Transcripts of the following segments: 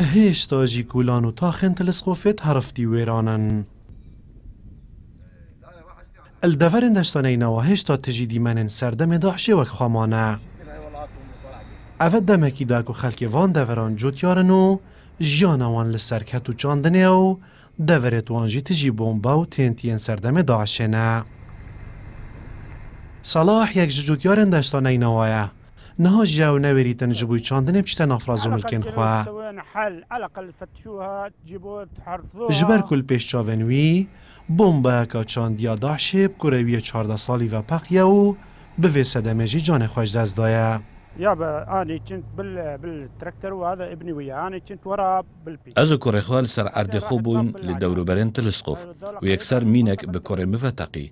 هێشتاژی گولان و تاخێن تەلسخۆفێت هەرفتی وێرانن. دەڤەرن دەشتانەینەوە هێشتا تژی دیمەنن سەردەمێ داحشێوەک خامانە. ئەvە دەمەکی داک و خەلکێوان دەڤەران جوتیارن و ژیانەوان لە سەرکەت و چاندنێ و دەڤێت وانژی تژی بۆمبا و تێنتیەن سەردەمێ داعشێنە. سەلاح یەک جوتیارن دەشتانەینەوەیە. نەها ژیا و نەوێریتن ژبووی چاندنێ پشتە نافرازۆ ملکێن خوا. حل على الاقل فتشوها تجيبوها تحرفوها جبركل بيشاوانوي بمبا كاچانديا داعشي بكروية 14 سالي و باقيا و بفي سدمجي جان خوش دست دايا يابا اني كنت بال... بالتراكتر وهذا ابني وياه اني كنت ورا بالبيت ازو كوري خوال سر عرض خوبون لدورو برين تلسقوف ويكسر مينك بكوري مفتقي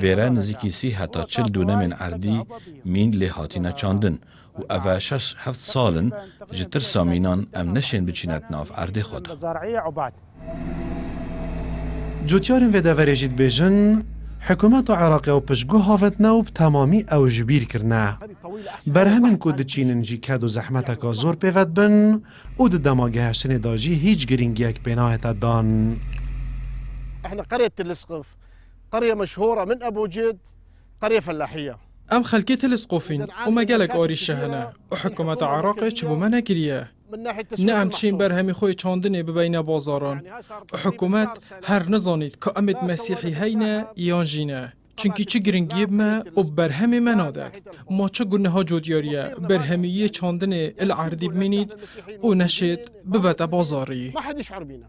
فيران زيكي سي حتى چل دونه من اردي مين لهاتينا چاندن و اوشش هفت سالن جتر سامینان ام نشین بچینت ناف عرد خود جوتیارن و دورجید بجن حکومت عراق او پشگوه هاوت نوب تمامی او جبیر کرنه بر همین کود چینن جی کد و زحمت اکا زور پیود بن او ده دماغه هشن داجی هیچ گرینگی اک بناه دان احنا قریه تلسقف قریه مشهوره من ابو جد قریه فلاحیه ام خەلکی تەلسقۆفین نعم، يعني و مەگەلێک ئۆریش هەنا و حکوومەتە عراقی چ بۆ مە نەگریە. نەم چین بەرهەمی خۆی بازاران ببینە بۆزاران حکوومەت هەر نزانیت کە ئەمت مەسیحی هەینە یانژینە. چونکی چی گرنگی ما و برهمی من آدک ما چه گونه ها جودیاریه یه چاندن العردی بمینید و نشید ببت بازاری ما حدش عربينا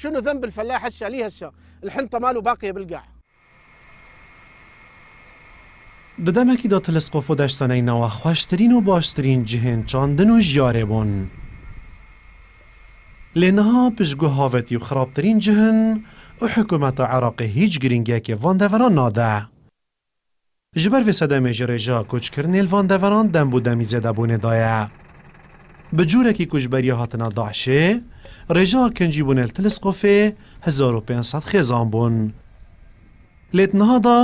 شنو ذنب الفلاح هسه عليه هسه الحنطه ماله باقيه بالقاع د دمه کې د و د شتنې نو خوشترین او باشترین جهن چاندن او جاره بون لنه په خرابترین جهن او حکومت عراق هیڅ ګرینګا کې وان ناده. نه جبر و صدام جرجا کوچ کرنل وان دم بو دمی زده بونه دایا به جوره کې کوچ بریهات هاتنا داشه رجا کنجی بونه تلسکوپه 1500 خزان بون لێتنەهادا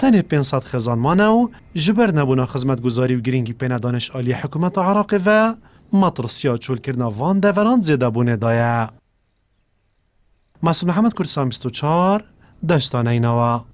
تەنێ 500 خێزانمانە و ژبەر نەبوونا خزمەت گوزاری و گرنگی پێنا دانشعالی حکوومەتە عراقیڤە مەترسیا چولکردنا وان دەڤەران جێدەبوونێدایە. مەسم محەممەد کورسان 24 دەشتانەینەوە.